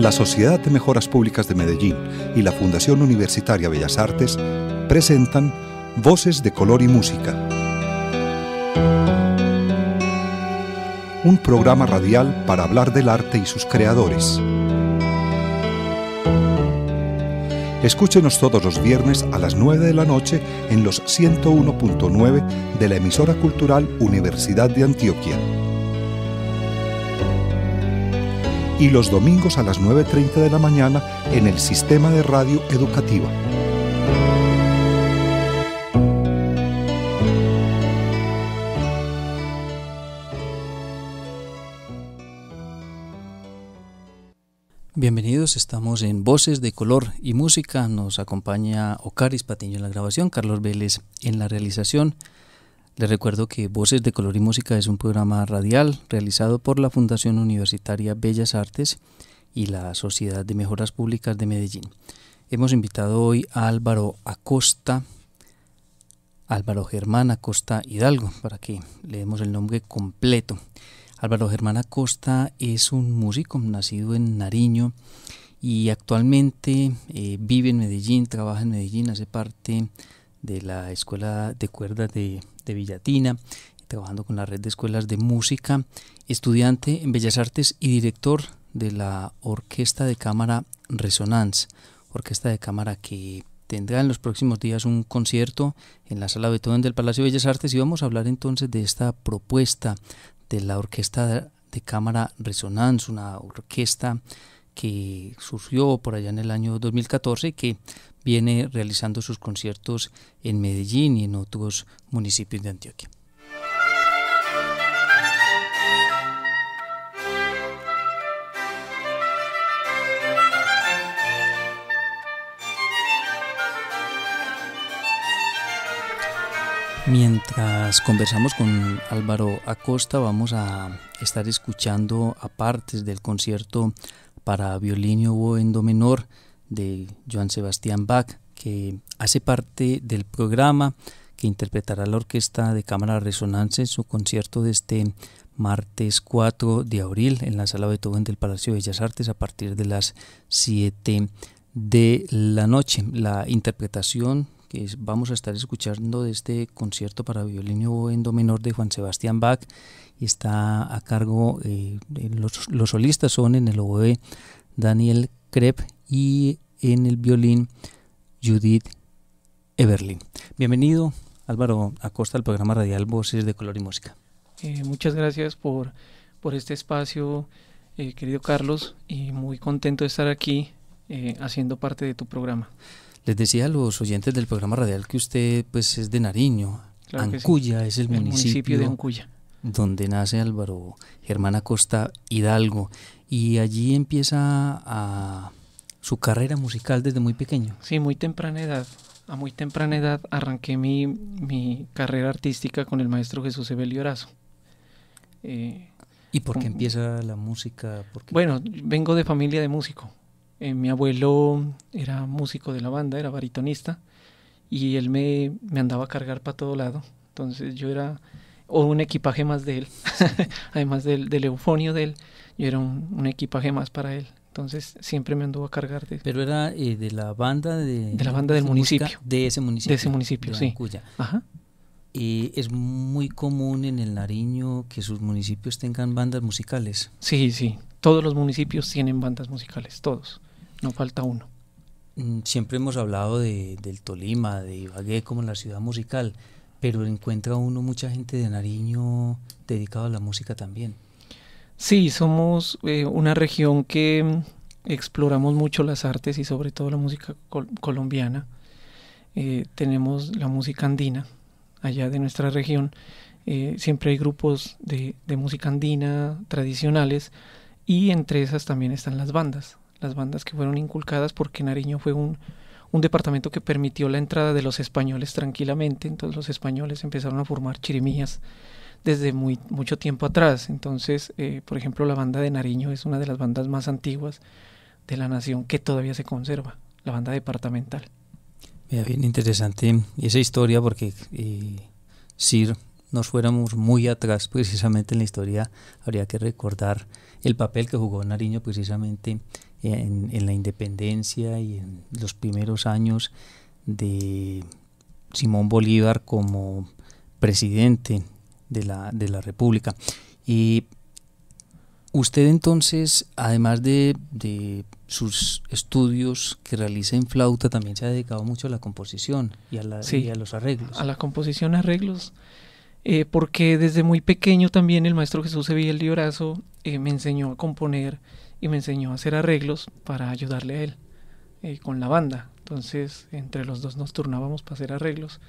la Sociedad de Mejoras Públicas de Medellín y la Fundación Universitaria Bellas Artes presentan Voces de Color y Música. Un programa radial para hablar del arte y sus creadores. Escúchenos todos los viernes a las 9 de la noche en los 101.9 de la emisora cultural Universidad de Antioquia. y los domingos a las 9.30 de la mañana en el Sistema de Radio Educativa. Bienvenidos, estamos en Voces de Color y Música. Nos acompaña Ocaris Patiño en la grabación, Carlos Vélez en la realización. Les recuerdo que Voces de Color y Música es un programa radial realizado por la Fundación Universitaria Bellas Artes y la Sociedad de Mejoras Públicas de Medellín. Hemos invitado hoy a Álvaro Acosta, Álvaro Germán Acosta Hidalgo, para que le demos el nombre completo. Álvaro Germán Acosta es un músico nacido en Nariño y actualmente eh, vive en Medellín, trabaja en Medellín, hace parte de la Escuela de Cuerdas de Villatina, trabajando con la red de escuelas de música, estudiante en Bellas Artes y director de la Orquesta de Cámara Resonance, orquesta de cámara que tendrá en los próximos días un concierto en la sala Beethoven del Palacio de Bellas Artes y vamos a hablar entonces de esta propuesta de la Orquesta de Cámara Resonance, una orquesta que surgió por allá en el año 2014 y que viene realizando sus conciertos en Medellín y en otros municipios de Antioquia. Mientras conversamos con Álvaro Acosta, vamos a estar escuchando a partes del concierto para violín y oboe menor de Joan Sebastián Bach, que hace parte del programa que interpretará la Orquesta de Cámara Resonance en su concierto de este martes 4 de abril en la Sala Beethoven del Palacio de Bellas Artes a partir de las 7 de la noche. La interpretación que vamos a estar escuchando de este concierto para violín en do menor de Juan Sebastián Bach y está a cargo, eh, los, solistas son en el oboe Daniel Krepp y en el violín Judith Everly. Bienvenido Álvaro Acosta al programa radial Voces de Color y Música. Eh, muchas gracias por, este espacio, eh, querido Carlos, y muy contento de estar aquí haciendo parte de tu programa. Les decía a los oyentes del programa radial que usted pues es de Nariño. Ancuya es el, municipio, de Ancuya. donde nace Álvaro Germán Acosta Hidalgo y allí empieza a su carrera musical desde muy pequeño. Sí, muy temprana edad. A muy temprana edad arranqué mi, carrera artística con el maestro Jesús Evelio Orazo. Eh, ¿Y por qué empieza la música? Bueno, vengo de familia de músico. Eh, mi abuelo era músico de la banda, era baritonista, y él me, me andaba a cargar para todo lado. Entonces yo era, o un equipaje más de él, además del, del, eufonio de él, yo era un, equipaje más para él. Entonces siempre me anduvo a cargar de Pero era eh, de la banda de... la banda del municipio. de ese municipio. De ese municipio, sí. Ajá. es muy común en el Nariño que sus municipios tengan bandas musicales. Sí, sí. Todos los municipios tienen bandas musicales, todos. No falta uno. Mm, siempre hemos hablado del Tolima, de Ibagué como la ciudad musical, pero encuentra uno mucha gente de Nariño dedicada a la música también. Sí, somos eh, una región que mm, exploramos mucho las artes y sobre todo la música colombiana. Eh, tenemos la música andina allá de nuestra región. Eh, siempre hay grupos de música andina tradicionales y entre esas también están las bandas las bandas que fueron inculcadas porque Nariño fue un, un departamento que permitió la entrada de los españoles tranquilamente, entonces los españoles empezaron a formar chirimías desde muy, mucho tiempo atrás, entonces eh, por ejemplo la banda de Nariño es una de las bandas más antiguas de la nación que todavía se conserva, la banda departamental. bien interesante esa historia porque eh, si nos fuéramos muy atrás precisamente en la historia, habría que recordar el papel que jugó Nariño precisamente en, la independencia y en los primeros años de Simón Bolívar como presidente de la, República. Y usted entonces, además de, de, sus estudios que realiza en flauta, también se ha dedicado mucho a la composición y a, la, a los arreglos. A la composición, arreglos, eh, porque desde muy pequeño también el maestro Jesús Sevilla el Diorazo eh, me enseñó a componer y me enseñó a hacer arreglos para ayudarle a él eh, con la banda. Entonces, entre los dos nos turnábamos para hacer arreglos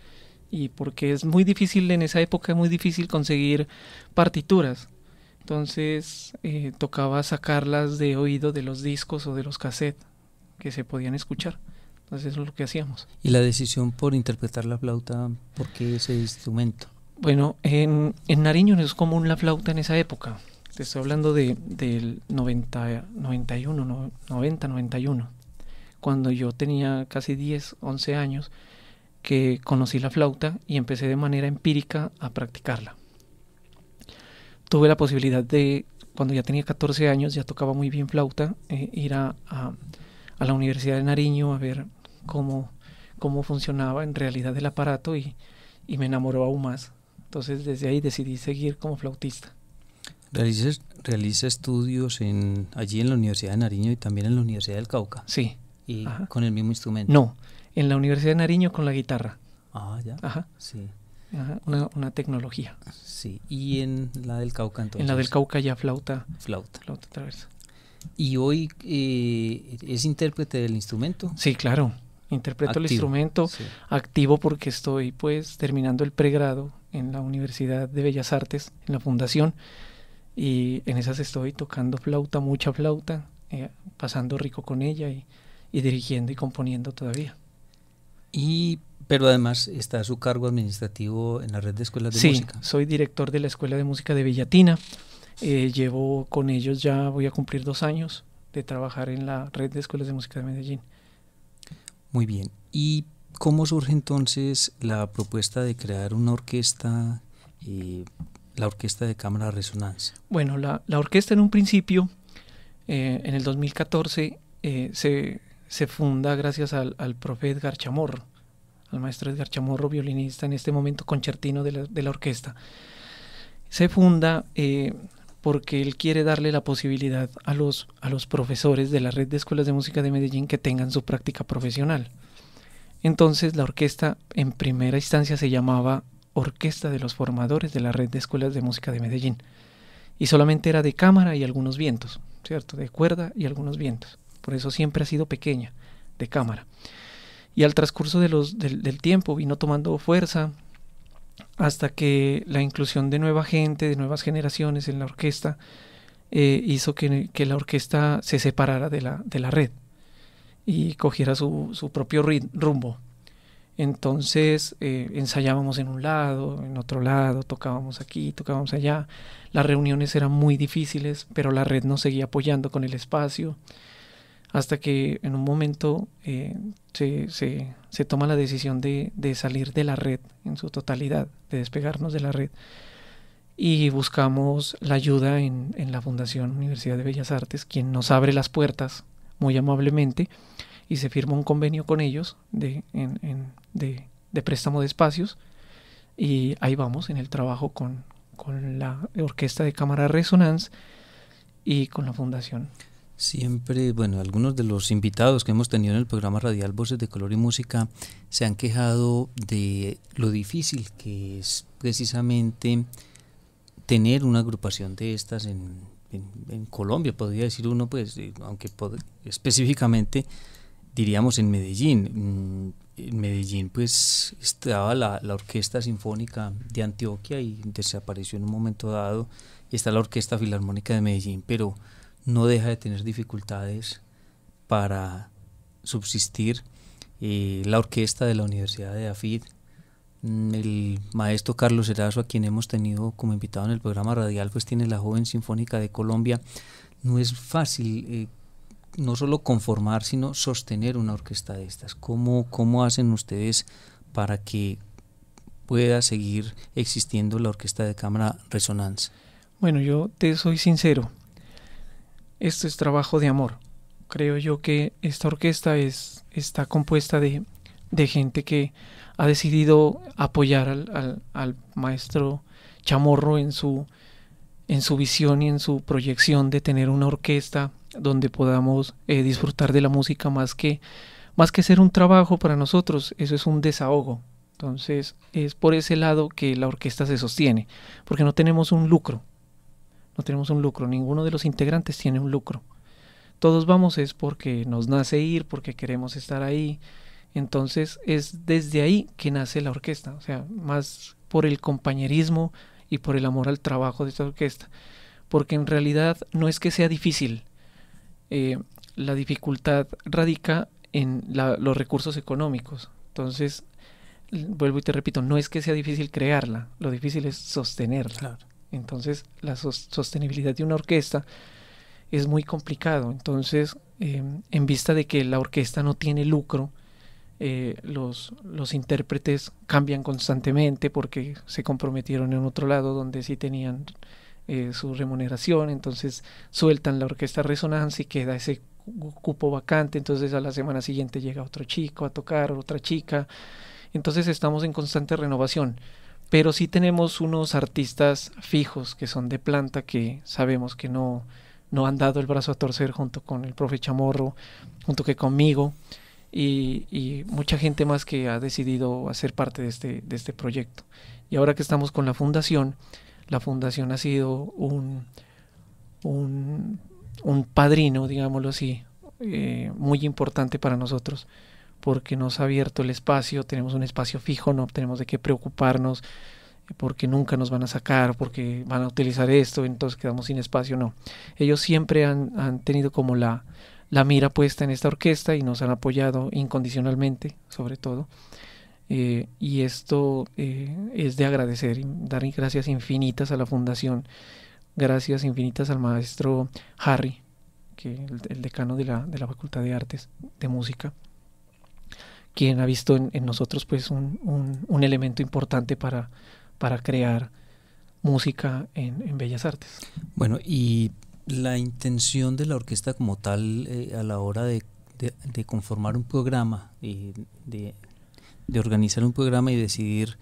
y porque es muy difícil en esa época, es muy difícil conseguir partituras. Entonces eh, tocaba sacarlas de oído de los discos o de los cassettes que se podían escuchar. Entonces eso es lo que hacíamos. ¿Y la decisión por interpretar la flauta, por qué ese instrumento? Bueno, en, en Nariño no es común la flauta en esa época estoy hablando del 90, 91, 90, 91, cuando yo tenía casi 10, 11 años, que conocí la flauta y empecé de manera empírica a practicarla. Tuve la posibilidad de, cuando ya tenía 14 años, ya tocaba muy bien flauta, eh, ir a, a, a, la Universidad de Nariño a ver cómo, cómo funcionaba en realidad el aparato y, y me enamoró aún más. Entonces desde ahí decidí seguir como flautista. ¿Realiza realiza estudios en, allí en la Universidad de Nariño y también en la Universidad del Cauca. Sí. ¿Y con el mismo instrumento? No, en la Universidad de Nariño con la guitarra. Ah, ya. Ajá. Sí. una, tecnología. Sí, y en la del Cauca entonces. En la del Cauca ya flauta. Flauta. Flauta vez. ¿Y hoy eh, es intérprete del instrumento? Sí, claro. Interpreto el instrumento activo porque estoy pues terminando el pregrado en la Universidad de Bellas Artes, en la fundación y en esas estoy tocando flauta, mucha flauta, eh, pasando rico con ella y, dirigiendo y componiendo todavía. Y pero además está su cargo administrativo en la red de escuelas de música. Sí, soy director de la Escuela de Música de Villatina. Eh, llevo con ellos ya voy a cumplir dos años de trabajar en la red de escuelas de música de Medellín. Muy bien. ¿Y cómo surge entonces la propuesta de crear una orquesta eh, la Orquesta de Cámara Resonancia? Bueno, la, orquesta en un principio, eh, en el 2014, eh, se, se, funda gracias al, al, profe Edgar Chamorro, al maestro Edgar Chamorro, violinista en este momento concertino de la, orquesta. Se funda eh, porque él quiere darle la posibilidad a los, a los profesores de la red de escuelas de música de Medellín que tengan su práctica profesional. Entonces la orquesta en primera instancia se llamaba orquesta de los formadores de la Red de Escuelas de Música de Medellín. Y solamente era de cámara y algunos vientos, ¿cierto? De cuerda y algunos vientos. Por eso siempre ha sido pequeña, de cámara. Y al transcurso de los, del, tiempo vino tomando fuerza hasta que la inclusión de nueva gente, de nuevas generaciones en la orquesta, eh, hizo que, la orquesta se separara de la, de la red y cogiera su, propio rumbo. Entonces eh, ensayábamos en un lado, en otro lado, tocábamos aquí, tocábamos allá. Las reuniones eran muy difíciles, pero la red nos seguía apoyando con el espacio. Hasta que en un momento eh, se, toma la decisión de, salir de la red en su totalidad, de despegarnos de la red. Y buscamos la ayuda en la Fundación Universidad de Bellas Artes, quien nos abre las puertas muy amablemente y se firmó un convenio con ellos de, de, préstamo de espacios y ahí vamos en el trabajo con, con la Orquesta de Cámara Resonance y con la Fundación. Siempre, bueno, algunos de los invitados que hemos tenido en el programa radial Voces de Color y Música se han quejado de lo difícil que es precisamente tener una agrupación de estas en, en, en Colombia, podría decir uno, pues, eh, aunque específicamente diríamos en Medellín. Mm, en Medellín pues estaba la, Orquesta Sinfónica de Antioquia y desapareció en un momento dado y está la Orquesta Filarmónica de Medellín, pero no deja de tener dificultades para subsistir. Eh, la orquesta de la Universidad de Afid, mm, el maestro Carlos Erazo, a quien hemos tenido como invitado en el programa radial, pues tiene la Joven Sinfónica de Colombia. No es fácil eh, no solo conformar, sino sostener una orquesta de estas? ¿Cómo, hacen ustedes para que pueda seguir existiendo la orquesta de cámara Resonance? Bueno, yo te soy sincero. Esto es trabajo de amor. Creo yo que esta orquesta es, está compuesta de, gente que ha decidido apoyar al, al, maestro Chamorro en su, en su visión y en su proyección de tener una orquesta donde podamos eh, disfrutar de la música más que, más que ser un trabajo para nosotros, eso es un desahogo. Entonces es por ese lado que la orquesta se sostiene, porque no tenemos un lucro, no tenemos un lucro, ninguno de los integrantes tiene un lucro. Todos vamos es porque nos nace ir, porque queremos estar ahí. Entonces es desde ahí que nace la orquesta, o sea, más por el compañerismo y por el amor al trabajo de esta orquesta, porque en realidad no es que sea difícil, eh, la dificultad radica en los recursos económicos. Entonces, vuelvo y te repito, no es que sea difícil crearla, lo difícil es sostenerla. Entonces, la sostenibilidad de una orquesta es muy complicado. Entonces, em, en vista de que la orquesta no tiene lucro, eh, los, los intérpretes cambian constantemente porque se comprometieron en otro lado donde sí tenían eh, su remuneración, entonces sueltan la orquesta resonancia y queda ese cupo vacante, entonces a la semana siguiente llega otro chico a tocar, otra chica, entonces estamos en constante renovación, pero sí tenemos unos artistas fijos que son de planta que sabemos que no, no han dado el brazo a torcer junto con el profe Chamorro, junto que conmigo y, y mucha gente más que ha decidido hacer parte de este, de este proyecto. Y ahora que estamos con la fundación, la fundación ha sido un, un, padrino, digámoslo así, eh, muy importante para nosotros porque nos ha abierto el espacio, tenemos un espacio fijo, no tenemos de qué preocuparnos eh, porque nunca nos van a sacar, porque van a utilizar esto, entonces quedamos sin espacio, no. Ellos siempre han, han tenido como la, la mira puesta en esta orquesta y nos han apoyado incondicionalmente, sobre todo. Eh, y esto eh, es de agradecer, dar gracias infinitas a la fundación, gracias infinitas al maestro Harry, que el, decano de la, de la, Facultad de Artes de Música, quien ha visto en, nosotros pues un, elemento importante para, para crear música en, Bellas Artes. Bueno, y la intención de la orquesta como tal eh, a la hora de, de conformar un programa de de organizar un programa y decidir,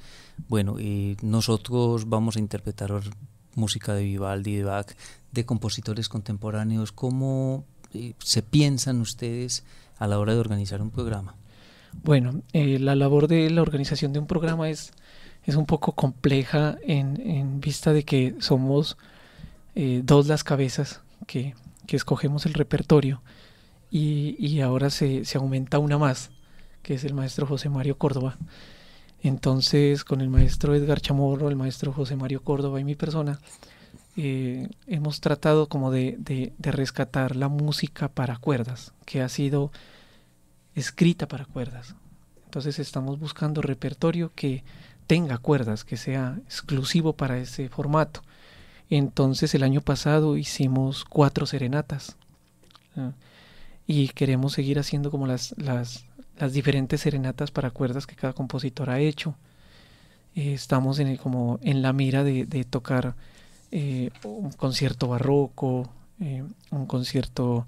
bueno, y nosotros vamos a interpretar música de Vivaldi, de Bach, de compositores contemporáneos, ¿cómo eh, se piensan ustedes a la hora de organizar un programa? Bueno, eh, la labor de la organización de un programa es, es un poco compleja en, vista de que somos eh, dos las cabezas que, escogemos el repertorio y, y ahora se, se, aumenta una más que es el maestro José Mario Córdoba. Entonces, con el maestro Edgar Chamorro, el maestro José Mario Córdoba y mi persona, eh, hemos tratado como de, rescatar la música para cuerdas, que ha sido escrita para cuerdas. Entonces estamos buscando repertorio que tenga cuerdas, que sea exclusivo para ese formato. Entonces el año pasado hicimos cuatro serenatas y queremos seguir haciendo como las, las las diferentes serenatas para cuerdas que cada compositor ha hecho. Eh, estamos en, como en la mira de, tocar eh, un concierto barroco, eh, un concierto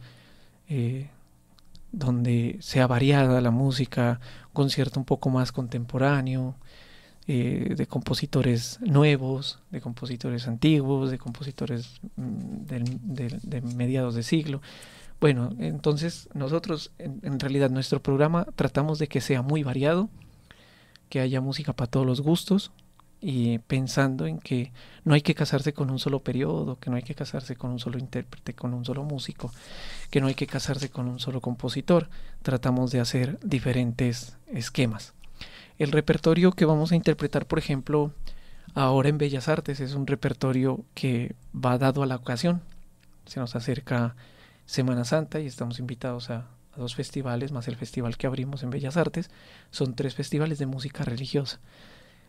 donde sea variada la música, un concierto un poco más contemporáneo, de compositores nuevos, de compositores antiguos, de compositores mm, de mediados de siglo. Bueno, entonces nosotros en, realidad nuestro programa tratamos de que sea muy variado, que haya música para todos los gustos y pensando en que no hay que casarse con un solo periodo, que no hay que casarse con un solo intérprete, con un solo músico, que no hay que casarse con un solo compositor, tratamos de hacer diferentes esquemas. El repertorio que vamos a interpretar, por ejemplo, ahora en Bellas Artes es un repertorio que va dado a la ocasión. Se nos acerca Semana Santa y estamos invitados a, dos festivales, más el festival que abrimos en Bellas Artes. Son tres festivales de música religiosa.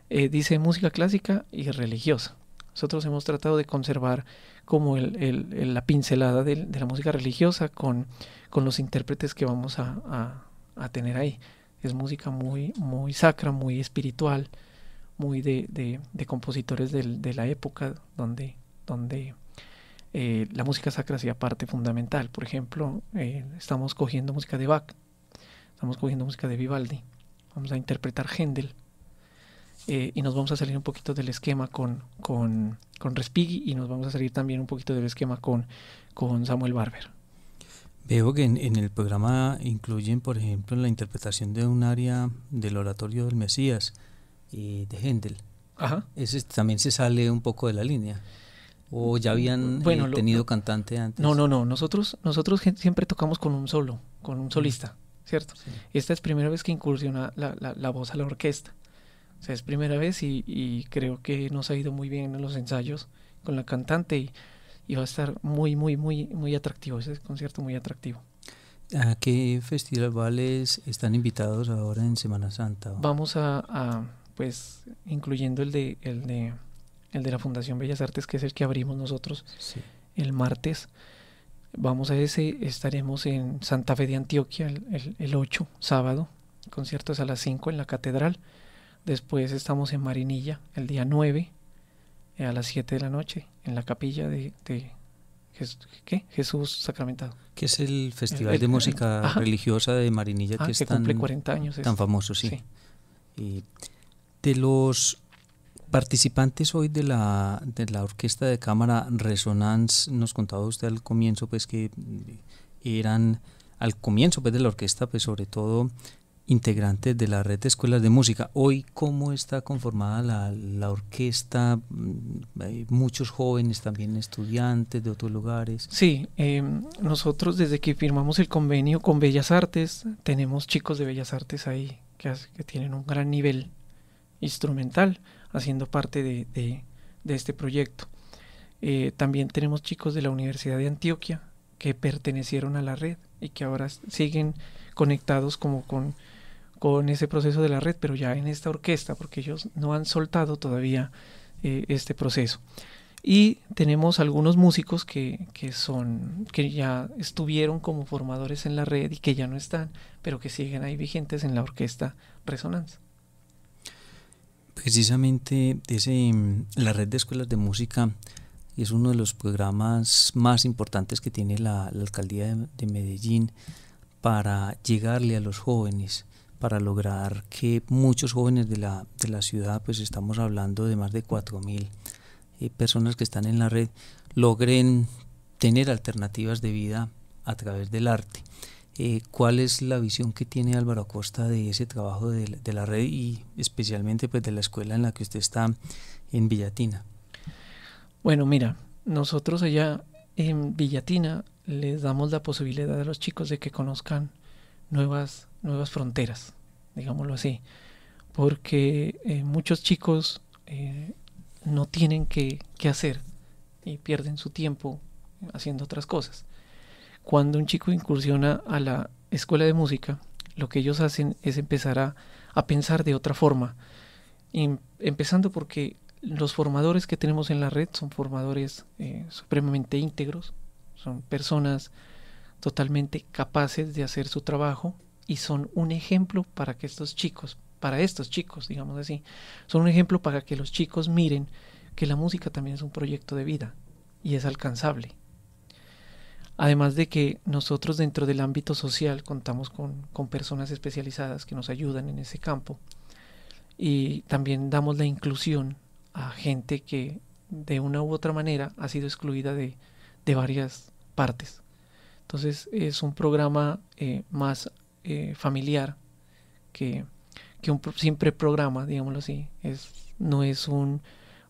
Eh, dice música clásica y religiosa. Nosotros hemos tratado de conservar como la pincelada de, la música religiosa con, con los intérpretes que vamos a, tener ahí. Es música muy, muy sacra, muy espiritual, muy de, de, compositores de la época donde, donde eh, la música sacra hacía parte fundamental. Por ejemplo, eh, estamos cogiendo música de Bach, estamos cogiendo música de Vivaldi, vamos a interpretar Händel eh, y nos vamos a salir un poquito del esquema con, con, Respighi y nos vamos a salir también un poquito del esquema con, Samuel Barber. Veo que en, el programa incluyen, por ejemplo, la interpretación de un área del oratorio del Mesías y de Händel. Ajá. Ese también se sale un poco de la línea. ¿O ya habían eh, tenido cantante antes? No, no, no. Nosotros, nosotros siempre tocamos con un solo, con un solista, ¿cierto? Esta es primera vez que incursiona la, la, la, voz a la orquesta. O sea, es primera vez y, y, creo que nos ha ido muy bien en los ensayos con la cantante y, va a estar muy, muy, muy, muy atractivo. Ese concierto muy atractivo. ¿A qué festivales están invitados ahora en Semana Santa? Vamos a, a pues, incluyendo el de, el de el de la Fundación Bellas Artes, que es el que abrimos nosotros el martes. Vamos a ese, estaremos en Santa Fe de Antioquia el, el, el 8, sábado, conciertos a las 5 en la catedral. Después estamos en Marinilla el día 9 eh, a las 7 de la noche en la capilla de, de ¿qué? Jesús Sacramentado. Que es el Festival de Música Religiosa de Marinilla ah, que, es tan, 40 años. Tan famoso, sí. de los Participantes hoy de la, de la Orquesta de Cámara Resonance, nos contaba usted al comienzo pues que eh, eran al comienzo pues, de la orquesta, pues sobre todo integrantes de la red de escuelas de música. Hoy, ¿cómo está conformada la, orquesta? Mm, hay muchos jóvenes, también estudiantes de otros lugares. Sí, eh, nosotros desde que firmamos el convenio con Bellas Artes, tenemos chicos de Bellas Artes ahí que tienen un gran nivel instrumental haciendo parte de, este proyecto. Eh, también tenemos chicos de la Universidad de Antioquia que pertenecieron a la red y que ahora siguen conectados como con, ese proceso de la red, pero ya en esta orquesta, porque ellos no han soltado todavía eh, este proceso. Y tenemos algunos músicos que, son, que ya estuvieron como formadores en la red y que ya no están, pero que siguen ahí vigentes en la orquesta Resonanza. Precisamente ese, mm, la red de escuelas de música es uno de los programas más importantes que tiene la, alcaldía de, Medellín para llegarle a los jóvenes, para lograr que muchos jóvenes de la, de la ciudad, pues estamos hablando de más de 4.000 eh, personas que están en la red, logren tener alternativas de vida a través del arte. Eh, ¿Cuál es la visión que tiene Álvaro Acosta de ese trabajo de la, red y especialmente pues, de la escuela en la que usted está en Villatina? Bueno, mira, nosotros allá en Villatina les damos la posibilidad a los chicos de que conozcan nuevas, nuevas fronteras, digámoslo así, porque eh, muchos chicos eh, no tienen qué hacer y pierden su tiempo haciendo otras cosas. Cuando un chico incursiona a la escuela de música, lo que ellos hacen es empezar a, pensar de otra forma. Em, empezando porque los formadores que tenemos en la red son formadores eh, supremamente íntegros, son personas totalmente capaces de hacer su trabajo y son un ejemplo para que estos chicos, para estos chicos, digamos así, son un ejemplo para que los chicos miren que la música también es un proyecto de vida y es alcanzable Además de que nosotros dentro del ámbito social contamos con, personas especializadas que nos ayudan en ese campo y también damos la inclusión a gente que de una u otra manera ha sido excluida de, varias partes. Entonces es un programa eh, más eh, familiar que, que un siempre programa, digámoslo así. Es, no es un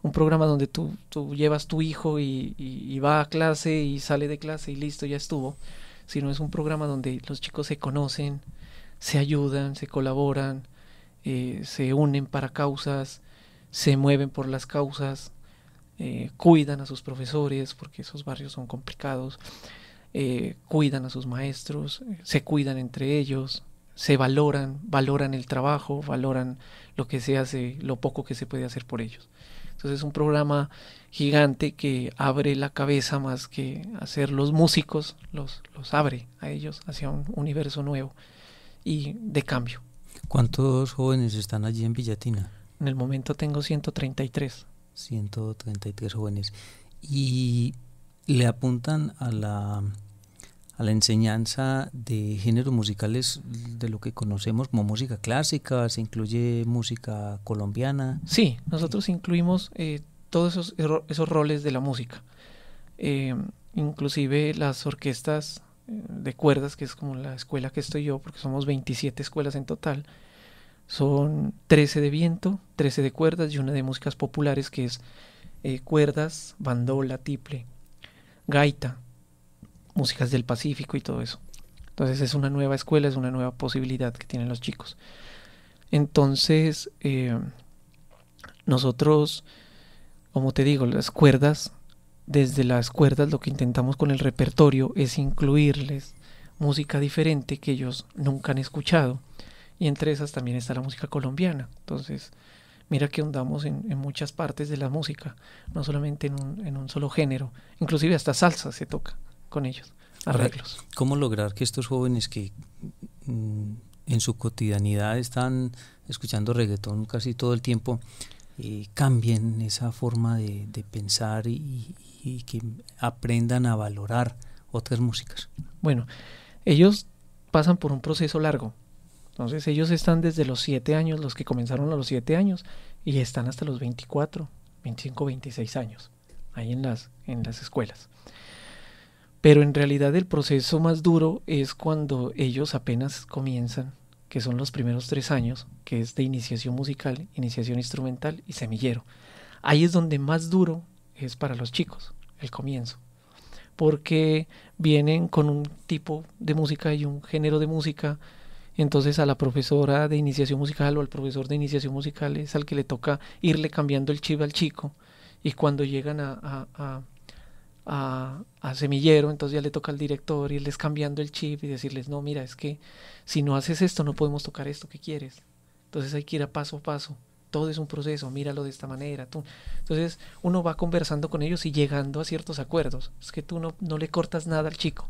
un programa donde tú, tú llevas tu hijo y, va a clase y sale de clase y listo, ya estuvo, sino es un programa donde los chicos se conocen, se ayudan, se colaboran, eh, se unen para causas, se mueven por las causas, eh, cuidan a sus profesores, porque esos barrios son complicados, eh, cuidan a sus maestros, se cuidan entre ellos, se valoran, valoran el trabajo, valoran lo que se hace, lo poco que se puede hacer por ellos. Entonces es un programa gigante que abre la cabeza más que hacer los músicos, los, los abre a ellos hacia un universo nuevo y de cambio. ¿Cuántos jóvenes están allí en Villatina? En el momento tengo 133. 133 jóvenes. ¿Y le apuntan a la a la enseñanza de géneros musicales de lo que conocemos como música clásica, se incluye música colombiana. Sí, nosotros incluimos eh, todos esos, esos, roles de la música, eh, inclusive las orquestas eh, de cuerdas, que es como la escuela que estoy yo, porque somos 27 escuelas en total, son 13 de viento, 13 de cuerdas y una de músicas populares que es cuerdas, bandola, tiple, gaita, músicas del Pacífico y todo eso. Entonces es una nueva escuela, es una nueva posibilidad que tienen los chicos. Entonces, eh, nosotros, como te digo, las cuerdas, desde las cuerdas lo que intentamos con el repertorio es incluirles música diferente que ellos nunca han escuchado. Y entre esas también está la música colombiana. Entonces, mira que andamos en, muchas partes de la música, no solamente en en un solo género, inclusive hasta salsa se toca con ellos, arreglos. ¿Cómo lograr que estos jóvenes que mm, en su cotidianidad están escuchando reggaetón casi todo el tiempo, eh, cambien esa forma de, pensar y, que aprendan a valorar otras músicas? Bueno, ellos pasan por un proceso largo. Entonces ellos están desde los 7 años, los que comenzaron a los 7 años, y están hasta los 24, 25, 26 años, ahí en las, en las escuelas. Pero en realidad el proceso más duro es cuando ellos apenas comienzan, que son los primeros tres años, que es de iniciación musical, iniciación instrumental y semillero. Ahí es donde más duro es para los chicos, el comienzo, porque vienen con un tipo de música y un género de música. Entonces a la profesora de iniciación musical o al profesor de iniciación musical es al que le toca irle cambiando el chivo al chico. Y cuando llegan a a, semillero, entonces ya le toca al director irles cambiando el chip y decirles, no, mira, es que si no haces esto no podemos tocar esto que quieres. Entonces hay que ir a paso a paso. Todo es un proceso, míralo de esta manera. Tú. Entonces uno va conversando con ellos y llegando a ciertos acuerdos. Es que tú no, no le cortas nada al chico.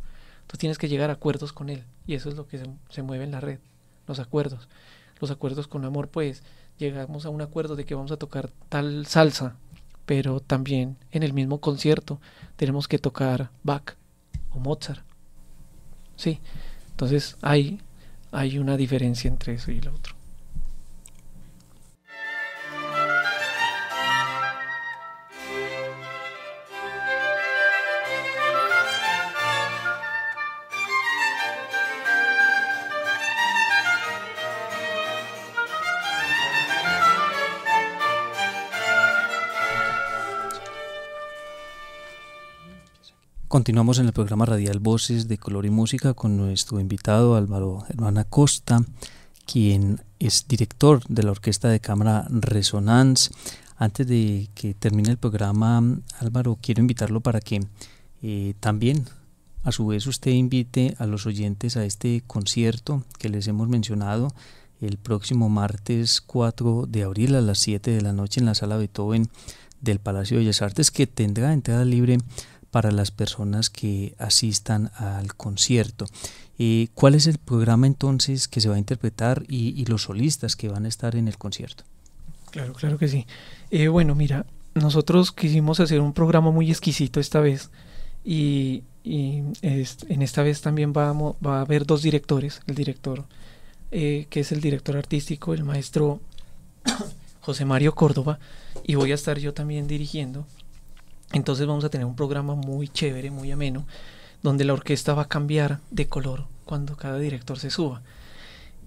Tú tienes que llegar a acuerdos con él. Y eso es lo que se, se mueve en la red, los acuerdos. Los acuerdos con amor, pues llegamos a un acuerdo de que vamos a tocar tal salsa pero también en el mismo concierto tenemos que tocar Bach o Mozart. Sí, entonces hay, hay una diferencia entre eso y lo otro. Continuamos en el programa radial Voces de Color y Música con nuestro invitado Álvaro Hermana Costa, quien es director de la Orquesta de Cámara Resonance. Antes de que termine el programa, Álvaro, quiero invitarlo para que eh, también, a su vez, usted invite a los oyentes a este concierto que les hemos mencionado el próximo martes 4 de abril a las 7 de la noche en la sala Beethoven del Palacio de Bellas Artes, que tendrá entrada libre para las personas que asistan al concierto. ¿Cuál es el programa entonces que se va a interpretar y, los solistas que van a estar en el concierto? Claro, claro que sí. Eh, bueno, mira, nosotros quisimos hacer un programa muy exquisito esta vez y, en esta vez también vamos, va a haber dos directores, el director eh, que es el director artístico, el maestro José Mario Córdoba, y voy a estar yo también dirigiendo. Entonces vamos a tener un programa muy chévere, muy ameno, donde la orquesta va a cambiar de color cuando cada director se suba.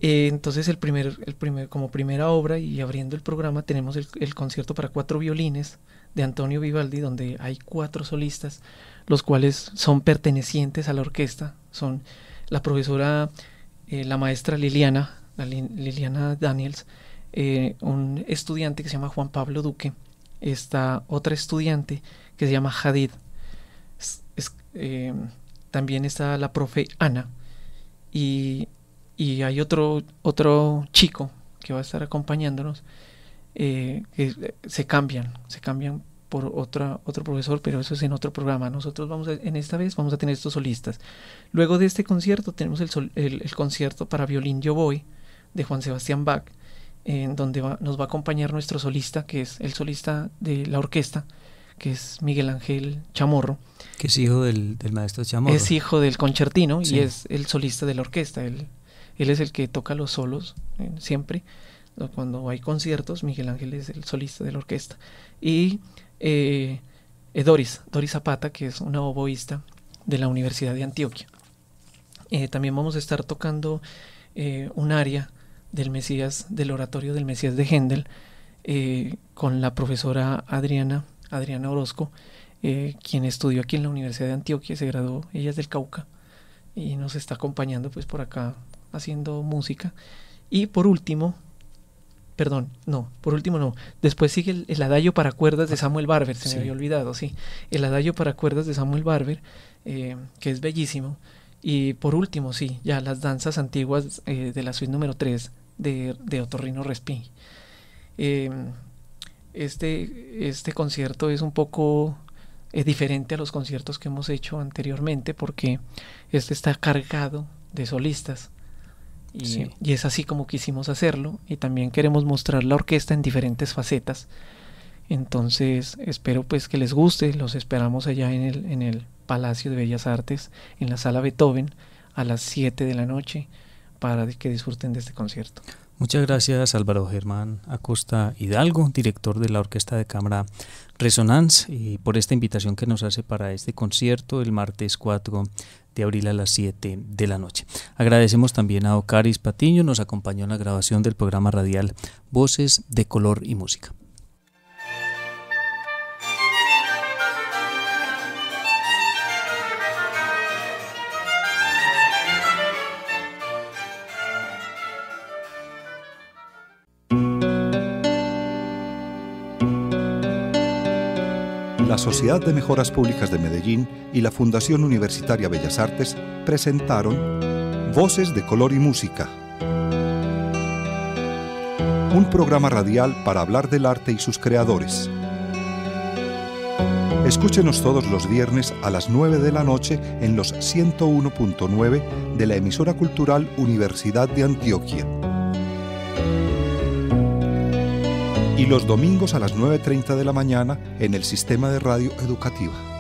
Eh, entonces el primer, el como primera obra y abriendo el programa tenemos el, concierto para cuatro violines de Antonio Vivaldi, donde hay cuatro solistas, los cuales son pertenecientes a la orquesta, son la profesora, eh, la maestra Liliana, Liliana Daniels, eh, un estudiante que se llama Juan Pablo Duque, está otra estudiante que se llama Hadid. Eh, también está la profe Ana. Y, hay otro, otro chico que va a estar acompañándonos. Eh, que se cambian, se cambian por otra, otro profesor, pero eso es en otro programa. Nosotros vamos en esta vez vamos a tener estos solistas. Luego de este concierto tenemos el, concierto para violín Yo Voy de Juan Sebastián Bach, en donde nos va a acompañar nuestro solista, que es el solista de la orquesta, que es Miguel Ángel Chamorro. Que es hijo del, maestro Chamorro. Es hijo del concertino y es el solista de la orquesta. Él, él es el que toca los solos eh, siempre. Cuando hay conciertos, Miguel Ángel es el solista de la orquesta. Y eh, eh, Doris, Doris Zapata, que es una oboísta de la Universidad de Antioquia. también vamos a estar tocando un área del Mesías, del oratorio del Mesías de Händel, con la profesora Adriana Adriana Orozco, eh, quien estudió aquí en la Universidad de Antioquia, se graduó, ella es del Cauca y nos está acompañando pues por acá haciendo música. Y por último, perdón, no, por último no, después sigue el, el ah, para cuerdas de Samuel Barber, se eh, me había olvidado, sí, el adayo para cuerdas de Samuel Barber, que es bellísimo. Y por último, sí, ya las danzas antiguas eh, de la suite número 3 de, de Otorrino Respi este, este concierto es un poco eh, diferente a los conciertos que hemos hecho anteriormente porque este está cargado de solistas. Y, es así como quisimos hacerlo y también queremos mostrar la orquesta en diferentes facetas. Entonces espero pues que les guste, los esperamos allá en el, en el Palacio de Bellas Artes, en la sala Beethoven, a las 7 de la noche, para que disfruten de este concierto. Muchas gracias Álvaro Germán Acosta Hidalgo, director de la Orquesta de Cámara Resonance, y por esta invitación que nos hace para este concierto el martes 4 de abril a las 7 de la noche. Agradecemos también a Ocaris Patiño, nos acompañó en la grabación del programa radial Voces de Color y Música. la Sociedad de Mejoras Públicas de Medellín y la Fundación Universitaria Bellas Artes presentaron Voces de Color y Música. Un programa radial para hablar del arte y sus creadores. Escúchenos todos los viernes a las 9 de la noche en los 101.9 de la emisora cultural Universidad de Antioquia. y los domingos a las 9.30 de la mañana en el sistema de radio educativa.